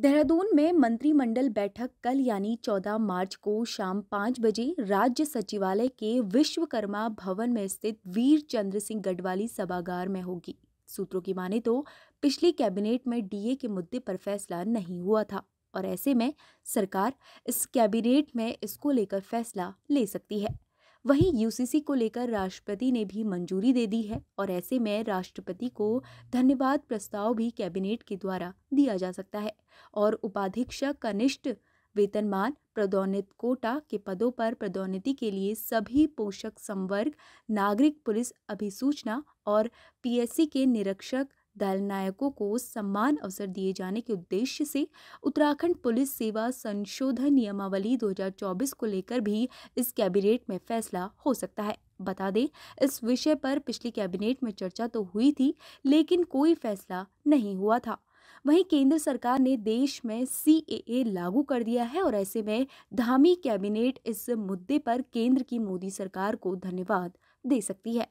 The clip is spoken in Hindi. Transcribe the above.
देहरादून में मंत्रिमंडल बैठक कल यानी 14 मार्च को शाम पाँच बजे राज्य सचिवालय के विश्वकर्मा भवन में स्थित वीर चंद्र सिंह गढ़वाली सभागार में होगी सूत्रों की माने तो पिछली कैबिनेट में डीए के मुद्दे पर फैसला नहीं हुआ था और ऐसे में सरकार इस कैबिनेट में इसको लेकर फैसला ले सकती है वहीं यूसीसी को लेकर राष्ट्रपति ने भी मंजूरी दे दी है और ऐसे में राष्ट्रपति को धन्यवाद प्रस्ताव भी कैबिनेट के द्वारा दिया जा सकता है और उपाधीक्षक कनिष्ठ वेतनमान प्रदोन्नत कोटा के पदों पर प्रदोन्नति के लिए सभी पोषक संवर्ग नागरिक पुलिस अभिसूचना और पीएससी के निरीक्षक दल नायकों को सम्मान अवसर दिए जाने के उद्देश्य से उत्तराखंड पुलिस सेवा संशोधन नियमावली 2024 को लेकर भी इस कैबिनेट में फैसला हो सकता है बता दें इस विषय पर पिछली कैबिनेट में चर्चा तो हुई थी लेकिन कोई फैसला नहीं हुआ था वहीं केंद्र सरकार ने देश में सी लागू कर दिया है और ऐसे में धामी कैबिनेट इस मुद्दे पर केंद्र की मोदी सरकार को धन्यवाद दे सकती है